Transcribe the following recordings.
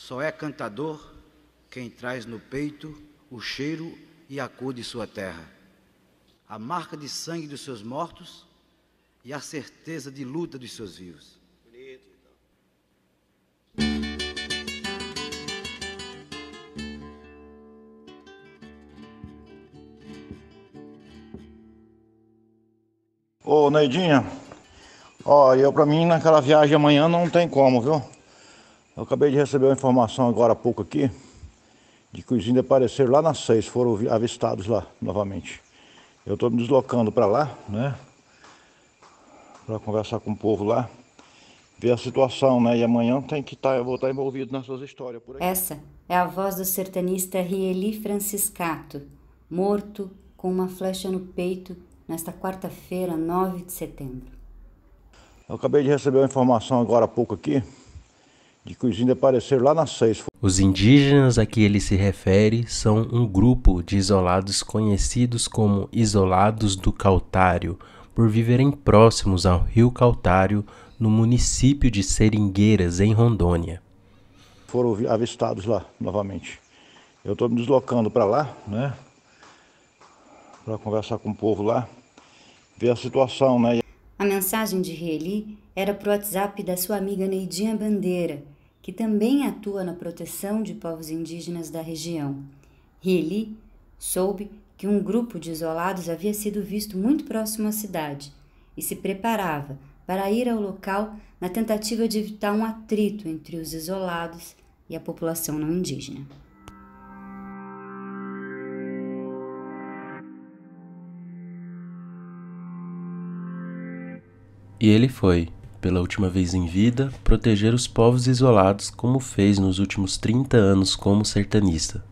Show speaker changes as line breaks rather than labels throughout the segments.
Só é cantador quem traz no peito o cheiro e a cor de sua terra, a marca de sangue dos seus mortos e a certeza de luta dos seus vivos. Bonito, então. Ô Neidinha, olha, eu pra mim naquela viagem amanhã não tem como, viu? Eu acabei de receber uma informação agora há pouco aqui de que os índios apareceram lá na seis, foram avistados lá novamente. Eu estou me deslocando para lá, né? Para conversar com o povo lá, ver a situação, né? E amanhã tem que estar, tá, eu vou estar tá envolvido nessas
histórias por aí. Essa
é a voz do sertanista Rieli Franciscato, morto com uma flecha no peito nesta quarta-feira, 9 de setembro.
Eu acabei de receber uma informação agora há pouco aqui de Cuizinda aparecer lá na seis.
Os indígenas a que ele se refere são um grupo de isolados conhecidos como isolados do Cautário, por viverem próximos ao rio Cautário, no município de Seringueiras, em Rondônia.
Foram avistados lá novamente. Eu estou me deslocando para lá, né? Para conversar com o povo lá, ver a situação, né?
A mensagem de Reli era para o WhatsApp da sua amiga Neidinha Bandeira, que também atua na proteção de povos indígenas da região. Reli soube que um grupo de isolados havia sido visto muito próximo à cidade e se preparava para ir ao local na tentativa de evitar um atrito entre os isolados e a população não indígena.
E ele foi, pela última vez em vida, proteger os povos isolados como fez nos últimos 30 anos como sertanista.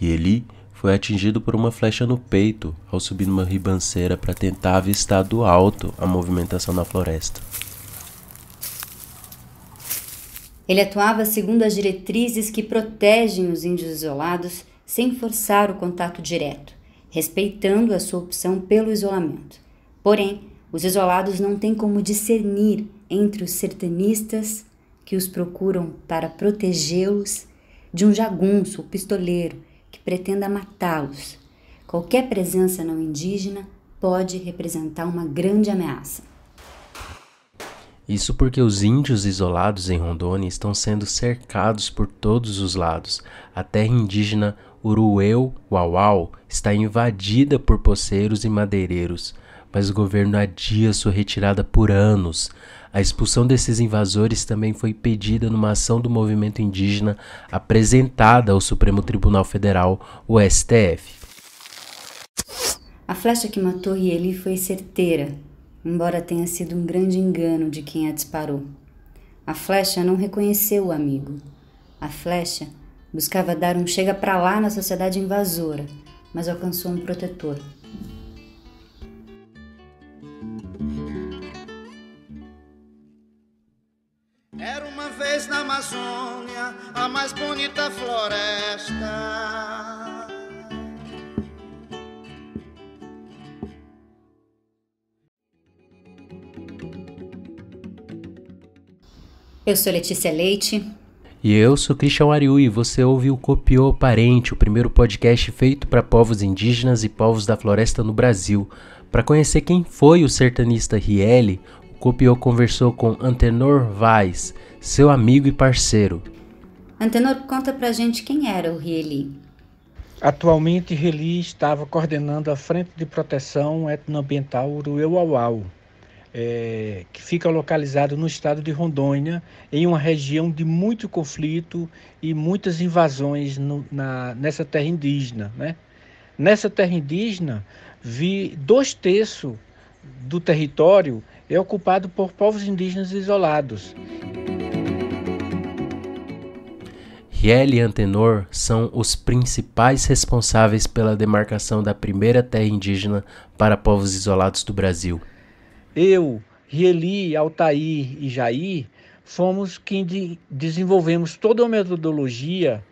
E ele foi atingido por uma flecha no peito ao subir numa ribanceira para tentar avistar do alto a movimentação na floresta.
Ele atuava segundo as diretrizes que protegem os índios isolados sem forçar o contato direto, respeitando a sua opção pelo isolamento. Porém, os isolados não têm como discernir entre os sertanistas que os procuram para protegê-los de um jagunço ou pistoleiro que pretenda matá-los. Qualquer presença não indígena pode representar uma grande ameaça.
Isso porque os índios isolados em Rondônia estão sendo cercados por todos os lados. A terra indígena Urueu Uauau está invadida por poceiros e madeireiros mas o governo adia sua retirada por anos. A expulsão desses invasores também foi pedida numa ação do movimento indígena apresentada ao Supremo Tribunal Federal, o STF.
A flecha que matou Rieli foi certeira, embora tenha sido um grande engano de quem a disparou. A flecha não reconheceu o amigo. A flecha buscava dar um chega para lá na sociedade invasora, mas alcançou um protetor. Eu sou Letícia Leite.
E eu sou Christian Ariu e você ouve o Copiou Parente, o primeiro podcast feito para povos indígenas e povos da floresta no Brasil. Para conhecer quem foi o sertanista Riele, o Copiou conversou com Antenor Vaz, seu amigo e parceiro.
Antenor, conta pra gente quem era o Riele.
Atualmente, Rieli estava coordenando a Frente de Proteção Etnoambiental Urueuauau, é, que fica localizado no estado de Rondônia, em uma região de muito conflito e muitas invasões no, na, nessa terra indígena. Né? Nessa terra indígena, vi dois terços do território é ocupado por povos indígenas isolados.
Riel e Antenor são os principais responsáveis pela demarcação da primeira terra indígena para povos isolados do Brasil
eu, Rieli, Altair e Jair, fomos quem de, desenvolvemos toda a metodologia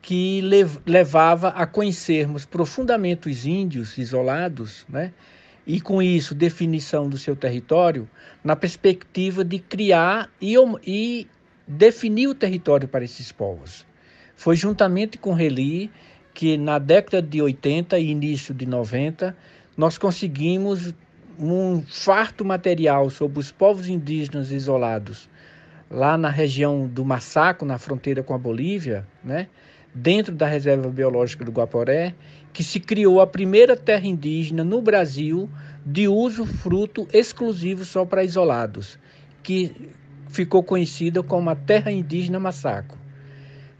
que lev, levava a conhecermos profundamente os índios isolados, né? e com isso definição do seu território, na perspectiva de criar e, e definir o território para esses povos. Foi juntamente com Reli que na década de 80 e início de 90 nós conseguimos um farto material sobre os povos indígenas isolados lá na região do Massaco, na fronteira com a Bolívia, né? dentro da reserva biológica do Guaporé, que se criou a primeira terra indígena no Brasil de uso fruto exclusivo só para isolados, que ficou conhecida como a terra indígena Massaco.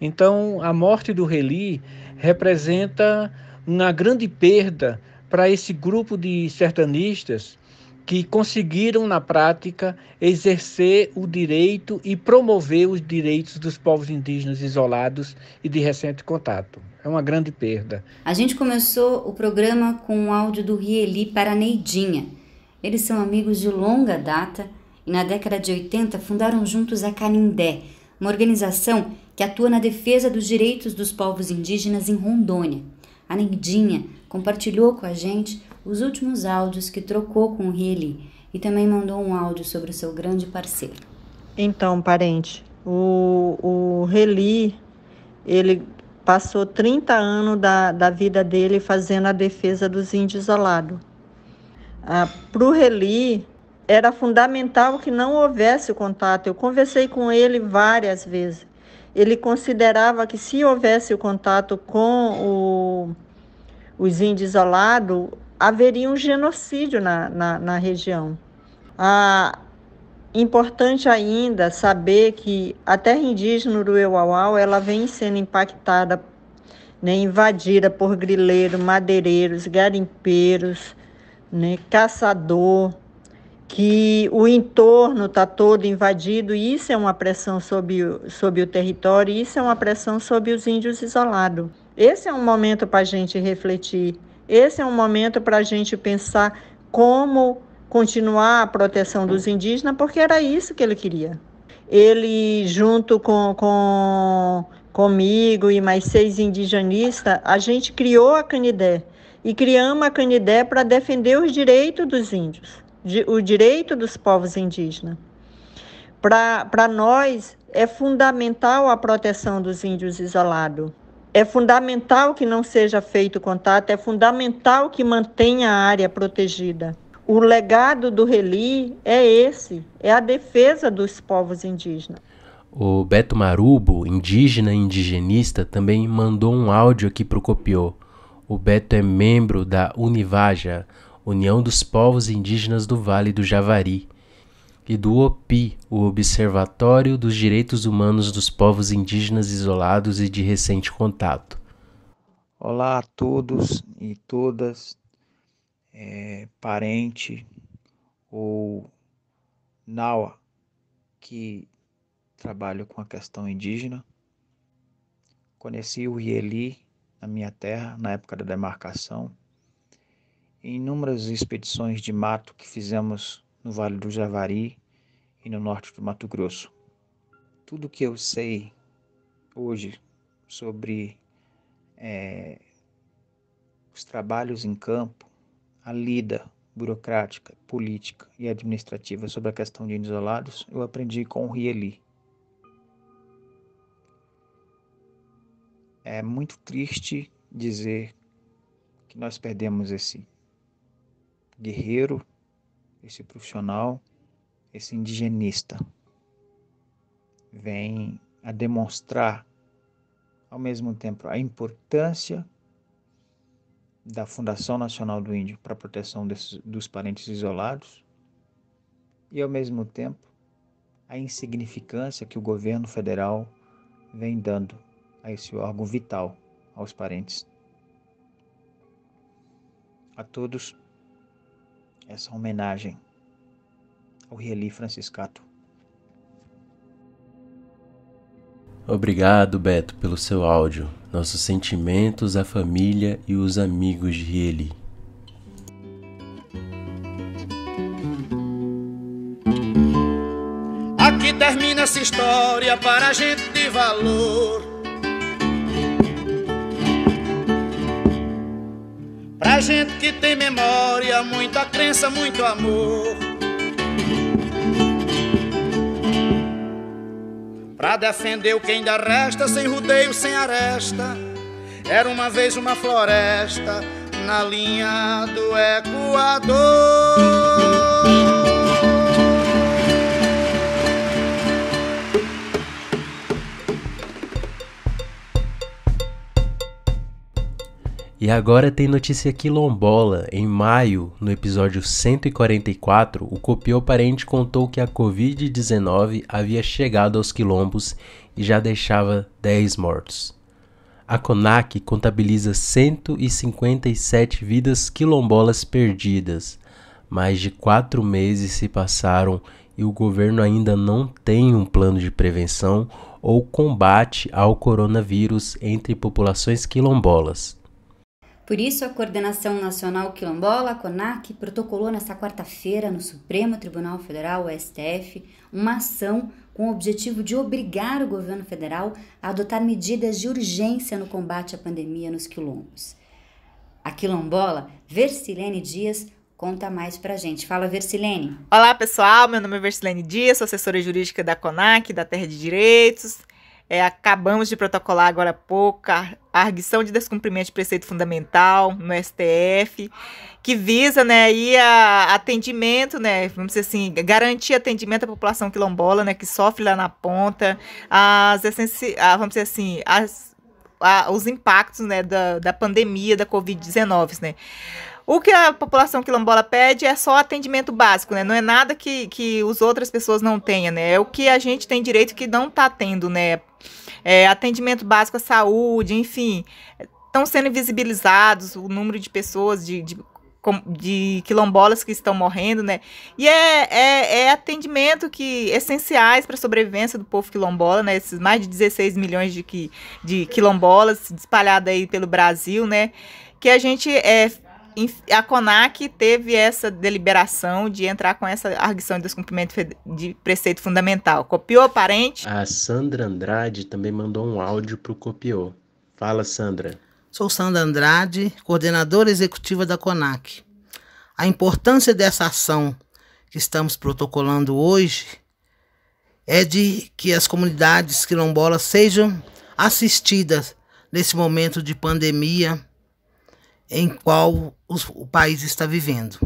Então, a morte do Reli representa uma grande perda para esse grupo de sertanistas que conseguiram, na prática, exercer o direito e promover os direitos dos povos indígenas isolados e de recente contato. É uma grande perda. A gente começou
o programa com um áudio do Rieli para Neidinha. Eles são amigos de longa data e, na década de 80, fundaram juntos a Canindé, uma organização que atua na defesa dos direitos dos povos indígenas em Rondônia. A Neidinha compartilhou com a gente os últimos áudios que trocou com o Healy e também mandou
um áudio sobre o seu grande parceiro. Então, parente, o, o Reli, ele passou 30 anos da, da vida dele fazendo a defesa dos índios alados. Ah, Para o Reli, era fundamental que não houvesse contato. Eu conversei com ele várias vezes ele considerava que se houvesse o contato com o, os índios isolados, haveria um genocídio na, na, na região. Ah, importante ainda saber que a terra indígena do ela vem sendo impactada, né, invadida por grileiros, madeireiros, garimpeiros, né, caçador, que o entorno está todo invadido, e isso é uma pressão sobre o, sobre o território, e isso é uma pressão sobre os índios isolados. Esse é um momento para a gente refletir, esse é um momento para a gente pensar como continuar a proteção dos indígenas, porque era isso que ele queria. Ele, junto com, com comigo e mais seis indigenistas, a gente criou a Canidé e criamos a Canidé para defender os direitos dos índios o direito dos povos indígenas. Para nós, é fundamental a proteção dos índios isolados. É fundamental que não seja feito contato, é fundamental que mantenha a área protegida. O legado do Reli é esse, é a defesa dos povos indígenas.
O Beto Marubo, indígena e indigenista, também mandou um áudio aqui para o Copiô. O Beto é membro da Univaja, União dos Povos Indígenas do Vale do Javari, e do OPI, o Observatório dos Direitos Humanos dos Povos Indígenas Isolados e de Recente Contato.
Olá a todos e todas, é, parente ou NAUA que trabalho com a questão indígena. Conheci o Rieli na minha terra, na época da demarcação, em inúmeras expedições de mato que fizemos no Vale do Javari e no norte do Mato Grosso. Tudo que eu sei hoje sobre é, os trabalhos em campo, a lida burocrática, política e administrativa sobre a questão de isolados, eu aprendi com o Rieli. É muito triste dizer que nós perdemos esse guerreiro, esse profissional, esse indigenista. Vem a demonstrar, ao mesmo tempo, a importância da Fundação Nacional do Índio para a proteção desses, dos parentes isolados e, ao mesmo tempo, a insignificância que o governo federal vem dando a esse órgão vital aos parentes. A todos, essa homenagem ao Rieli Franciscato.
Obrigado, Beto, pelo seu áudio. Nossos sentimentos à família e os amigos de Rieli.
Aqui termina essa história para a gente de valor. Pra gente que tem memória, muita crença, muito amor. Pra defender o que ainda resta, sem rodeio, sem aresta. Era uma vez uma floresta na linha do Equador.
E agora tem notícia quilombola. Em maio, no episódio 144, o Copiou Parente contou que a Covid-19 havia chegado aos quilombos e já deixava 10 mortos. A CONAC contabiliza 157 vidas quilombolas perdidas. Mais de quatro meses se passaram e o governo ainda não tem um plano de prevenção ou combate ao coronavírus entre populações quilombolas.
Por isso, a Coordenação Nacional Quilombola, a CONAC, protocolou nesta quarta-feira no Supremo Tribunal Federal, o STF, uma ação com o objetivo de obrigar o governo federal a adotar medidas de urgência no combate à pandemia nos quilombos. A quilombola Versilene Dias conta mais pra gente. Fala, Versilene. Olá, pessoal.
Meu nome é Versilene Dias, sou assessora jurídica da CONAC, da Terra de Direitos. É, acabamos de protocolar agora há pouco a arguição de descumprimento de preceito fundamental no STF, que visa né, aí a atendimento, né, vamos dizer assim, garantir atendimento à população quilombola né, que sofre lá na ponta, as essenci... vamos dizer assim, as, os impactos né, da, da pandemia da Covid-19. Né. O que a população quilombola pede é só atendimento básico, né? Não é nada que, que os outras pessoas não tenham, né? É o que a gente tem direito que não está tendo, né? É, atendimento básico à saúde, enfim. Estão sendo visibilizados o número de pessoas, de, de de quilombolas que estão morrendo, né? E é, é, é atendimento que essenciais para a sobrevivência do povo quilombola, né? Esses mais de 16 milhões de, de quilombolas espalhados aí pelo Brasil, né? Que a gente é, a CONAC teve essa deliberação de entrar com essa arguição de descumprimento de preceito fundamental. Copiou, parente?
A Sandra Andrade também mandou um áudio para o Copiou. Fala, Sandra.
Sou Sandra Andrade, coordenadora executiva da CONAC. A importância dessa ação que estamos protocolando hoje é de que as comunidades quilombolas sejam assistidas nesse momento de pandemia em qual os, o país está vivendo.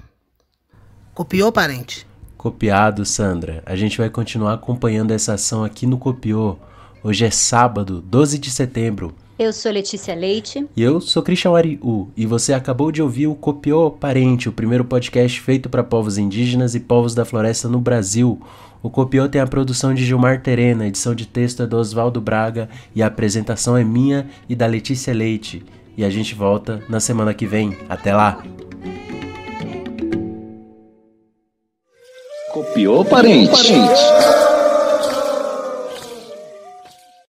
Copiou, parente?
Copiado, Sandra. A gente vai continuar acompanhando essa ação aqui no Copiou. Hoje é sábado, 12 de setembro.
Eu sou Letícia Leite.
E eu sou Christian Ariu. E você acabou de ouvir o Copiou Parente, o primeiro podcast feito para povos indígenas e povos da floresta no Brasil. O Copiou tem a produção de Gilmar Terena, edição de texto é do Oswaldo Braga e a apresentação é minha e da Letícia Leite e a gente volta na semana que vem. Até lá! Copiou, parente? parente.